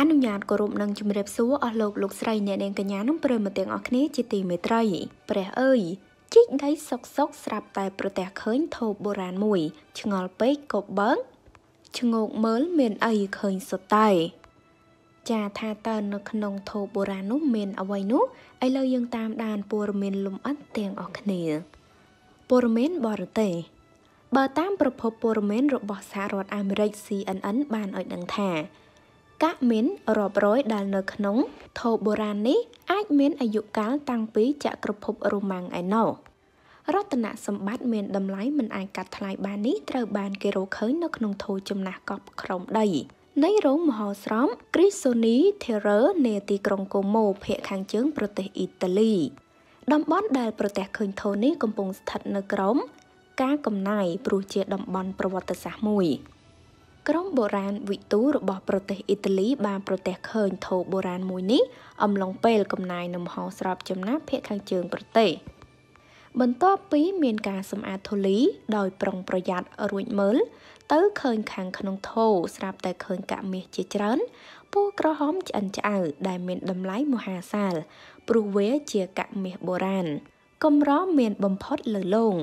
អនុញ្ញាតគោរពនិងជម្រាបសួរអស់លោកលោកស្រីអ្នកនាងកញ្ញានិងប្រិយមិត្តទាំងអស់គ្នាជាទីមេត្រីព្រះអើយជីកដីសុកសុកស្រាប់តែប្រទះឃើញថូបបុរាណមួយ ឆ្ងល់ពេកក៏បើកឈ្ងោកមើលមានអីឃើញសុទ្ធតែចាថាតើនៅក្នុងថូបបុរាណនោះមានអ្វីនោះឥឡូវយើងតាមដានព័ត៌មានលម្អិតទាំងអស់គ្នាព័ត៌មានបរទេសបើតាមប្រភពព័ត៌មានរបស់សហរដ្ឋអាមេរិក CNN បានឲ្យដឹងថាកាក់មីនរាប់រយដែលនៅក្នុងថូបុរាណនេះអាចមានអាយុកាលតាំងពីចក្រភពរ៉ូម៉ាំងឯណោះរតនសម្បត្តិមានតម្លៃមិនអាចកាត់ថ្លៃបាននេះត្រូវបានគេរកឃើញនៅក្នុងថូចំណាស់កប់ក្រោមដី នៃរោងមហោស្រព Crisoni Terre នៃទីក្រុងកូម៉ូភាគខាងជើងប្រទេសអ៊ីតាលីតំបន់ដែលប្រទេសឃើញថូនេះកំពុងស្ថិតនៅក្រោមការកំណាយព្រោះជាតំបន់ប្រវត្តិសាស្ត្រមួយក្រុមបុរាណវិទូរបស់ប្រទេសអ៊ីតាលីបានប្រទះឃើញថូបុរាណមួយនេះអំឡុងពេលកំណាយនំហោស្រោបចំណាស់ភាគខាងជើងប្រទេសបន្ទាប់ពីមានការសម្អាតធូលីដោយប្រុងប្រយ័ត្នរួចមើលទៅឃើញខាងក្នុងថូស្រាប់តែឃើញកាក់មាសជាច្រើនពណ៌ក្រហមឆ្អិនឆ្អៅដែលមានតម្លៃមហាសាលព្រោះវាជាកាក់មាសបុរាណកម្រមានបំផុតលើលោង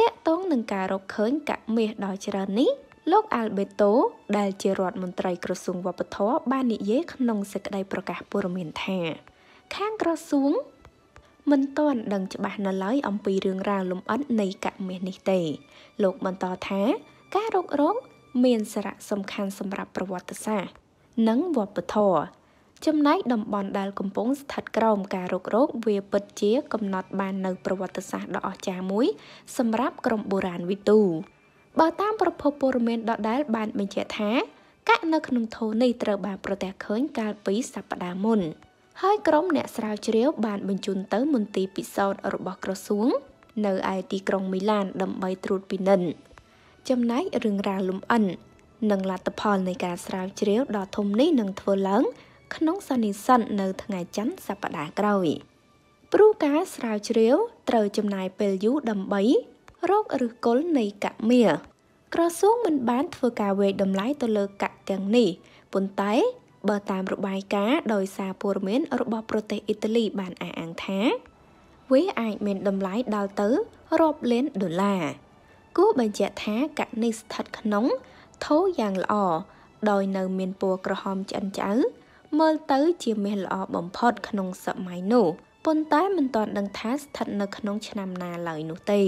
តាក់ទងនឹងការរកឃើញកាក់មាសដ៏ច្រើននេះលោក Alberto ដែលជារដ្ឋមន្ត្រីក្រសួងវប្បធម៌បាននិយាយក្នុងសេចក្តីប្រកាសព័ត៌មានថា ខាងក្រសួងមិនទាន់ដឹងច្បាស់នៅឡើយអំពីរឿងរ៉ាវលម្អិតនៃកមេសនេះទេ លោកបន្តថា ការរករងមានសារៈសំខាន់សម្រាប់ប្រវត្តិសាស្ត្រនិងវប្បធម៌ចំណែកតំបន់ដែលកំពុងស្ថិតក្រោមការរករោគវាពិតជាកំណត់បាននៅប្រវត្តិសាស្ត្រដ៏អស្ចារ្យមួយ សម្រាប់ក្រុមបុរាណវិទូបើតាមប្រភពព័ត៌មានដដែលបានបញ្ជាក់ថា កាក់នៅក្នុងថូនេះត្រូវបានប្រទះឃើញកាលពីសប្តាហ៍មុនហើយក្រុមអ្នកស្រាវជ្រាវបានបញ្ជូនទៅមន្ទីរពិសោធន៍របស់ក្រសួងនៅឯទីក្រុងមីឡានដើម្បីត្រួតពិនិត្យចំណែករឿងរ៉ាវលំអិននិងលទ្ធផលនៃការស្រាវជ្រាវដ៏ធំនេះនឹងធ្វើឡើងក្នុងសន្និសិននៅថ្ងៃច័ន្ទសប្តាហ៍ក្រោយព្រោះការស្រាវជ្រាវត្រូវចំណាយពេលយូរដើម្បីរោគឬគល់នៃកាក់មៀក្រសួងមិនបានធ្វើការវេយតម្លៃទៅលើកាក់ទាំងនេះប៉ុន្តែបើតាមរបាយការណ៍ដោយសារព័ត៌មានរបស់ប្រទេសអ៊ីតាលីបានអះអាងថាវាអាចមានតម្លៃដល់ទៅរាប់លានដុល្លារគួរបញ្ជាក់ថាកាក់នេះស្ថិតក្នុងថូយ៉ាងល្អដោយនៅមានពណ៌ក្រហមឆ្អិនឆ្អៅមើលទៅជាមាសល្អបំផុតក្នុងសម័យនោះប៉ុន្តែមិនទាន់ដឹងថាស្ថិតនៅក្នុងឆ្នាំណាឡើយនោះទេ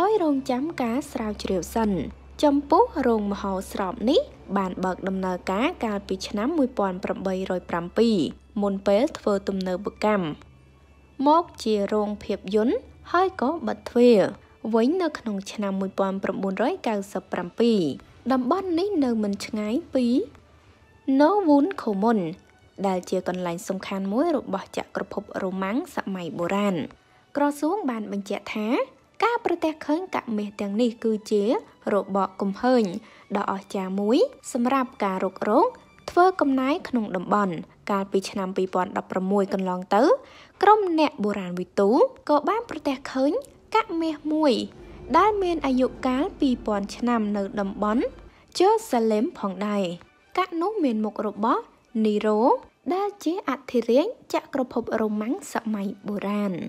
ដោយរងចាំការស្រាវជ្រាវសិន ចំពោះរោងមហោស្រពនេះ បានបើកដំណើរការកាលពីឆ្នាំ1807មុនពេលធ្វើទំនើបកម្មមកជារោងភាពយន្តហើយក៏បិទទ្វារវិញនៅក្នុងឆ្នាំ1997តំបន់នេះនៅមិនឆ្ងាយពី Novun Khomon ដែលជាកន្លែងសំខាន់មួយរបស់ចក្រភពរ៉ូម៉ាំងសម័យបុរាណក្រសួងបានបញ្ជាក់ថា ការប្រទះឃើញកាក់មាសទាំងនេះគឺជារបបកំហើញដ៏អស្ចារ្យមួយ សម្រាប់ការរុករក ធ្វើកំណាយក្នុងតំបន់កាលពីឆ្នាំ2016កន្លងទៅ ក្រុមអ្នកបុរាណវិទូក៏បានប្រទះឃើញ កាក់មាសមួយដែលមានអាយុកាល2000ឆ្នាំនៅតំបន់ជឺសាឡេមផងដែរកាក់នោះមានមុខរបបនីរ៉ូដែលជាអធិរាជចក្រភពរ៉ូម៉ាំងសម័យបុរាណ។